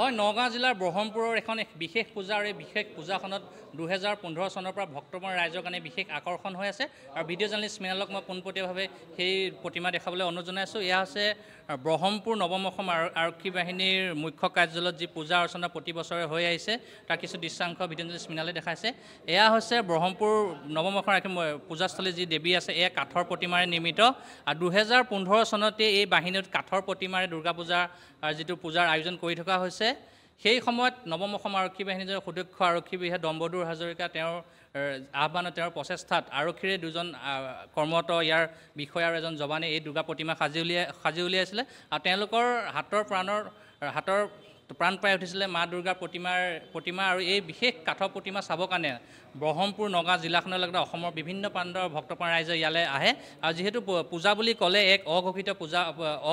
হয় নগাঁও জিলাৰ ব্ৰহ্মপুৰৰ এখন এক বিশেষ পূজা আৰু এই বিশেষ পূজাখনত দুহেজাৰ পোন্ধৰ চনৰ পৰা ভক্তমান ৰাইজৰ কাৰণে বিশেষ আকৰ্ষণ হৈ আছে আৰু ভিডিঅ' জাৰ্ণেলিষ্ট মিনালক মই পোনপটীয়াভাৱে সেই প্ৰতিমা দেখাবলৈ অনুৰোধ জনাইছোঁ এয়া হৈছে ব্ৰহ্মপুৰ নৱম অসম আৰক্ষী বাহিনীৰ মুখ্য কাৰ্যালয়ত যি পূজা অৰ্চনা প্ৰতি বছৰে হৈ আহিছে তাৰ কিছু দৃশ্যাংশ ভিডিঅ' জাৰ্ণেলিষ্ট মিনালে দেখাইছে এয়া হৈছে ব্ৰহ্মপুৰ নৱম অসম আৰক্ষী পূজাস্থলী যি দেৱী আছে এয়া কাঠৰ প্ৰতিমাৰে নিৰ্মিত আৰু দুহেজাৰ পোন্ধৰ চনতেই এই বাহিনীত কাঠৰ প্ৰতিমাৰে দুৰ্গা পূজাৰ যিটো পূজাৰ আয়োজন কৰি থকা হৈছে আছে সেই সময়ত নৱম অসম আৰক্ষী বাহিনীৰ সুদক্ষ আৰক্ষী বিষয়া দম্বদুৰ হাজৰিকা তেওঁৰ আহ্বানত তেওঁৰ প্ৰচেষ্টাত আৰক্ষীৰে দুজন কৰ্মৰত ইয়াৰ বিষয়া আৰু এজন জৱানে এই দুৰ্গা প্ৰতিমা সাজি উলিয়াই সাজি উলিয়াইছিলে আৰু তেওঁলোকৰ হাতৰ প্ৰাণৰ হাতৰ প্ৰাণ পাই উঠিছিলে মা দুৰ্গাৰ প্ৰতিমাৰ প্ৰতিমা আৰু এই বিশেষ কাঠৰ প্ৰতিমা চাবৰ কাৰণে ব্ৰহ্মপুৰ নগাঁও জিলাখনৰ লগতে অসমৰ বিভিন্ন প্ৰান্তৰ ভক্তপ্ৰাণ ৰাইজে ইয়ালৈ আহে আৰু যিহেতু পূজা বুলি ক'লে এক অঘোষিত পূজা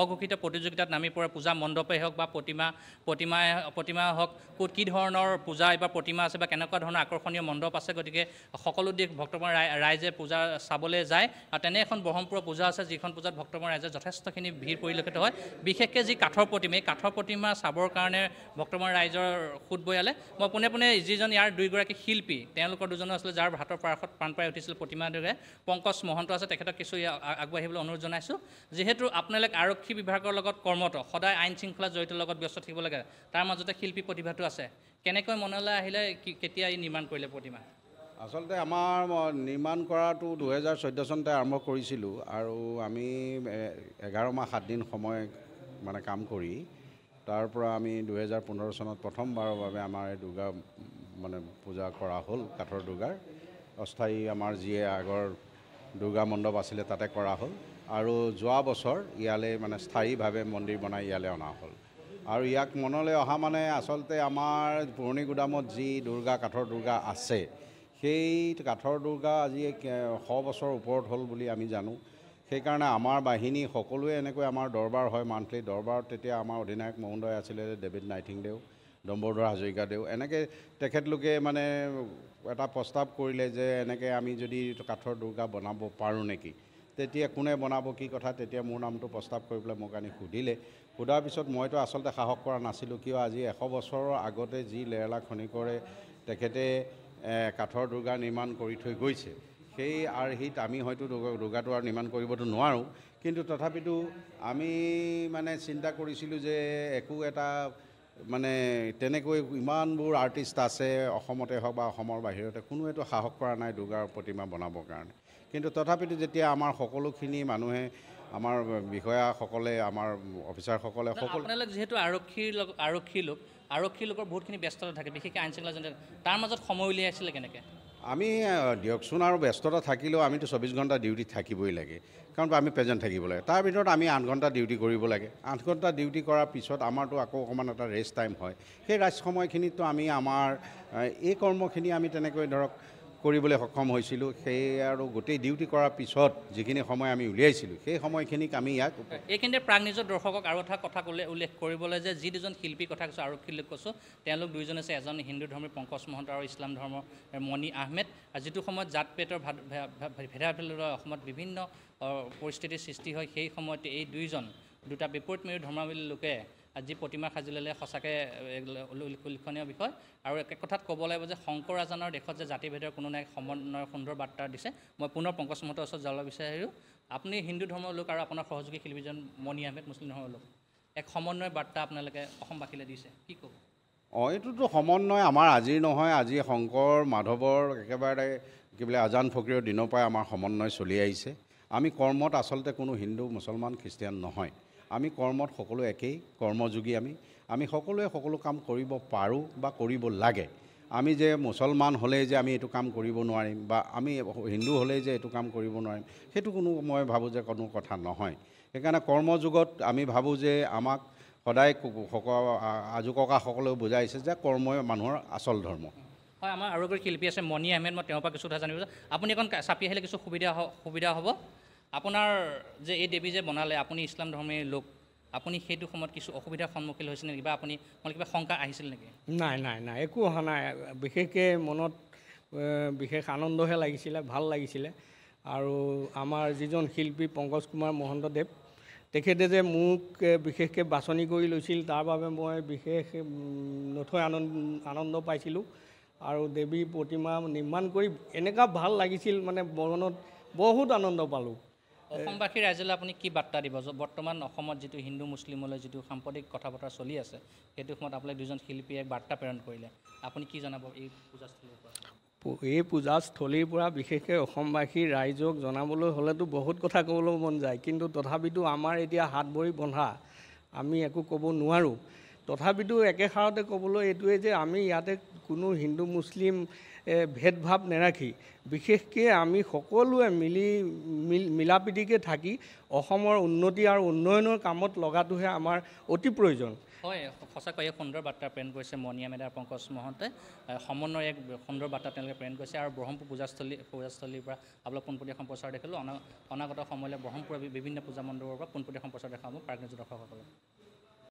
অঘোষিত প্ৰতিযোগিতাত নামি পৰে পূজা মণ্ডপেই হওক বা প্ৰতিমা প্ৰতিমাই প্ৰতিমাই হওক ক'ত কি ধৰণৰ পূজা বা প্ৰতিমা আছে বা কেনেকুৱা ধৰণৰ আকৰ্ষণীয় মণ্ডপ আছে গতিকে সকলো দিশ ভক্তপ্ৰাণ ৰাই ৰাইজে পূজা চাবলৈ যায় আৰু তেনে এখন ব্ৰহ্মপুৰৰ পূজা আছে যিখন পূজাত ভক্তপ্ৰাণ ৰাইজে যথেষ্টখিনি ভিৰ পৰিলক্ষিত হয় বিশেষকৈ যি কাঠৰ প্ৰতিমা এই কাঠৰ প্ৰতিমা চাবৰ কাৰণে ভক্তমান ৰাইজৰ সুদ বৈয়ালে মই পোনে পোনে যিজন ইয়াৰ দুইগৰাকী শিল্পী তেওঁলোকৰ দুজনো আছিলে যাৰ ভাতৰ পাৰশত প্ৰাণ পাই উঠিছিল প্ৰতিমা দুৰে পংকজ মহন্ত আছে তেখেতক কিছু আগবাঢ়িবলৈ অনুৰোধ জনাইছোঁ যিহেতু আপোনালোকে আৰক্ষী বিভাগৰ লগত কৰ্মত সদায় আইন শৃংখলা জড়িত লগত ব্যস্ত থাকিব লাগে তাৰ মাজতে শিল্পী প্ৰতিভাটো আছে কেনেকৈ মনলৈ আহিলে কেতিয়া ই নিৰ্মাণ কৰিলে প্ৰতিমা আচলতে আমাৰ নিৰ্মাণ কৰাটো দুহেজাৰ চৈধ্য চনতে আৰম্ভ কৰিছিলোঁ আৰু আমি এঘাৰ মাহ সাতদিন সময় মানে কাম কৰি তাৰ পৰা আমি দুহেজাৰ পোন্ধৰ চনত প্ৰথমবাৰৰ বাবে আমাৰ এই দুৰ্গা মানে পূজা কৰা হ'ল কাঠৰ দুৰ্গাৰ অস্থায়ী আমাৰ যিয়ে আগৰ দুৰ্গা মণ্ডপ আছিলে তাতে কৰা হ'ল আৰু যোৱা বছৰ ইয়ালৈ মানে স্থায়ীভাৱে মন্দিৰ বনাই ইয়ালৈ অনা হ'ল আৰু ইয়াক মনলৈ অহা মানে আচলতে আমাৰ পুৰণি গুদামত যি দুৰ্গা কাঠৰ দুৰ্গা আছে সেই কাঠৰ দুৰ্গা আজি শ বছৰ ওপৰত হ'ল বুলি আমি জানো সেইকাৰণে আমাৰ বাহিনী সকলোৱে এনেকৈ আমাৰ দৰবাৰ হয় মান্থলি দৰবাৰত তেতিয়া আমাৰ অধিনায়ক মহোদয় আছিলে ডেভিড নাইথিংদেউ ডম্বৰধৰ হাজৰিকাদেউ এনেকৈ তেখেতলোকে মানে এটা প্ৰস্তাৱ কৰিলে যে এনেকৈ আমি যদি কাঠৰ দুৰ্গা বনাব পাৰোঁ নেকি তেতিয়া কোনে বনাব কি কথা তেতিয়া মোৰ নামটো প্ৰস্তাৱ কৰি পেলাই মোক আনি সুধিলে সোধাৰ পিছত মইতো আচলতে সাহস কৰা নাছিলোঁ কিয় আজি এশ বছৰৰ আগতে যি লেৰেলা খনিকৰে তেখেতে কাঠৰ দুৰ্গা নিৰ্মাণ কৰি থৈ গৈছে সেই আৰ্হিত আমি হয়তো দুৰ্গাটো আৰু নিৰ্মাণ কৰিবতো নোৱাৰোঁ কিন্তু তথাপিতো আমি মানে চিন্তা কৰিছিলোঁ যে একো এটা মানে তেনেকৈ ইমানবোৰ আৰ্টিষ্ট আছে অসমতে হওক বা অসমৰ বাহিৰতে কোনো এইটো সাহস কৰা নাই দুৰ্গাৰ প্ৰতিমা বনাবৰ কাৰণে কিন্তু তথাপিতো যেতিয়া আমাৰ সকলোখিনি মানুহে আমাৰ বিষয়াসকলে আমাৰ অফিচাৰসকলে সকলো যিহেতু আৰক্ষীৰ লগ আৰক্ষী লোক আৰক্ষীৰ লোকৰ বহুতখিনি ব্যস্ততা থাকে বিশেষকৈ আইন শৃংখলা তাৰ মাজত সময় উলিয়াইছিলে কেনেকৈ আমি দিয়কচোন আৰু ব্যস্ততা থাকিলেও আমিতো চৌবিছ ঘণ্টা ডিউটি থাকিবই লাগে কাৰণ আমি প্ৰেজেণ্ট থাকিব লাগে তাৰ ভিতৰত আমি আঠ ঘণ্টা ডিউটি কৰিব লাগে আঠ ঘণ্টা ডিউটি কৰাৰ পিছত আমাৰতো আকৌ অকণমান এটা ৰেষ্ট টাইম হয় সেই ৰেষ্ট সময়খিনিতো আমি আমাৰ এই কৰ্মখিনি আমি তেনেকৈ ধৰক কৰিবলৈ সক্ষম হৈছিলোঁ সেই আৰু গোটেই ডিউটি কৰাৰ পিছত যিখিনি সময় আমি উলিয়াইছিলোঁ সেই সময়খিনিক আমি ইয়াক এইখিনিতে প্ৰাগনিজৰ দৰ্শকক আৰু এটা কথা ক'লে উল্লেখ কৰিবলৈ যে যি দুজন শিল্পীৰ কথা কৈছোঁ আৰক্ষীলৈ কৈছোঁ তেওঁলোক দুয়োজন আছে এজন হিন্দু ধৰ্মী পংকজ মহন্ত আৰু ইছলাম ধৰ্মৰ মণি আহমেদ আৰু যিটো সময়ত জাত পেটৰ ভাত ভেদাভেদ অসমত বিভিন্ন পৰিস্থিতিৰ সৃষ্টি হয় সেই সময়তে এই দুইজন দুটা বিপৰীত মেৰ ধৰ্মাৱলী লোকে আজি প্ৰতিমা সাজি ল'লে সঁচাকৈ উল্লেখনীয় বিষয় আৰু একে কথাত ক'ব লাগিব যে শংকৰ আজানৰ দেশত যে জাতিভেদৰ কোনো নাই সমন্বয় সুন্দৰ বাৰ্তা দিছে মই পুনৰ পংকজ মহন্তৰ ওচৰত জল বিচাৰিছোঁ আপুনি হিন্দু ধৰ্মৰ লোক আৰু আপোনাৰ সহযোগী শিল্পীজন মণি আহমেদ মুছলিম ধৰ্মৰ লোক এক সমন্বয় বাৰ্তা আপোনালোকে অসমবাসীলৈ দিছে কি ক'ব অঁ এইটোতো সমন্বয় আমাৰ আজিৰ নহয় আজি শংকৰ মাধৱৰ একেবাৰে কি বোলে আজান ফকীৰৰ দিনৰ পৰাই আমাৰ সমন্বয় চলি আহিছে আমি কৰ্মত আচলতে কোনো হিন্দু মুছলমান খ্ৰীষ্টান নহয় আমি কৰ্মত সকলো একেই কৰ্মযোগী আমি আমি সকলোৱে সকলো কাম কৰিব পাৰোঁ বা কৰিব লাগে আমি যে মুছলমান হ'লেই যে আমি এইটো কাম কৰিব নোৱাৰিম বা আমি হিন্দু হ'লেই যে এইটো কাম কৰিব নোৱাৰিম সেইটো কোনো মই ভাবোঁ যে কোনো কথা নহয় সেইকাৰণে কৰ্মযুগত আমি ভাবোঁ যে আমাক সদায় আজোককাসকলেও বুজাইছে যে কৰ্মই মানুহৰ আচল ধৰ্ম হয় আমাৰ আৰু এগৰাকী শিল্পী আছে মণি আহমেদ মই তেওঁৰ পৰা কিছু কথা জানিব আপুনি অকণ চাপি আহিলে কিছু সুবিধা সুবিধা হ'ব আপোনাৰ যে এই দেৱী যে বনালে আপুনি ইছলাম ধৰ্মীয় লোক আপুনি সেইটো সময়ত কিছু অসুবিধাৰ সন্মুখীন হৈছিল নেকি বা আপুনি মানে কিবা শংকা আহিছিল নেকি নাই নাই নাই একো অহা নাই বিশেষকৈ মনত বিশেষ আনন্দহে লাগিছিলে ভাল লাগিছিলে আৰু আমাৰ যিজন শিল্পী পংকজ কুমাৰ মহন্তদেৱ তেখেতে যে মোক বিশেষকৈ বাছনি কৰি লৈছিল তাৰ বাবে মই বিশেষ নথৈ আনন্দ আনন্দ পাইছিলোঁ আৰু দেৱী প্ৰতিমা নিৰ্মাণ কৰি এনেকুৱা ভাল লাগিছিল মানে মনত বহুত আনন্দ পালোঁ অসমবাসী ৰাইজলৈ আপুনি কি বাৰ্তা দিব বৰ্তমান অসমত যিটো হিন্দু মুছলিমলৈ যিটো সাম্প্ৰতিক কথা বতৰা চলি আছে সেইটো সময়ত আপুনি দুজন শিল্পীয়ে বাৰ্তা প্ৰেৰণ কৰিলে আপুনি কি জনাব এই পূজাস্থলীৰ পৰা এই পূজাস্থলীৰ পৰা বিশেষকৈ অসমবাসী ৰাইজক জনাবলৈ হ'লেতো বহুত কথা ক'বলৈ মন যায় কিন্তু তথাপিতো আমাৰ এতিয়া হাত ভৰি বন্ধা আমি একো ক'ব নোৱাৰোঁ তথাপিতো একেষাৰতে ক'বলৈ এইটোৱেই যে আমি ইয়াতে কোনো হিন্দু মুছলিম ভেদভাৱ নেৰাখি বিশেষকৈ আমি সকলোৱে মিলি মিলা প্ৰীতিকে থাকি অসমৰ উন্নতি আৰু উন্নয়নৰ কামত লগাটোহে আমাৰ অতি প্ৰয়োজন হয় সঁচাকৈ সঁচাকৈয়ে সুন্দৰ বাৰ্তা প্ৰেৰণ কৰিছে মণিয়া মেদাৰ পংকজ মহন্তে সমন্বয়ৰ এক সুন্দৰ বাৰ্তা তেওঁলোকে প্ৰেৰণ কৰিছে আৰু ব্ৰহ্মপুৰ পূজাস্থলী পূজাস্থলীৰ পৰা আপোনালোক পোনপটীয়া সম্প্ৰচাৰ দেখিলোঁ অনা অনাগত সময়লৈ ব্ৰহ্মপুৰৰ বিভিন্ন পূজা মণ্ডপৰ পৰা পোনপটীয়া সম্প্ৰচাৰ দেখাব হ'ব দৰ্শকসকলে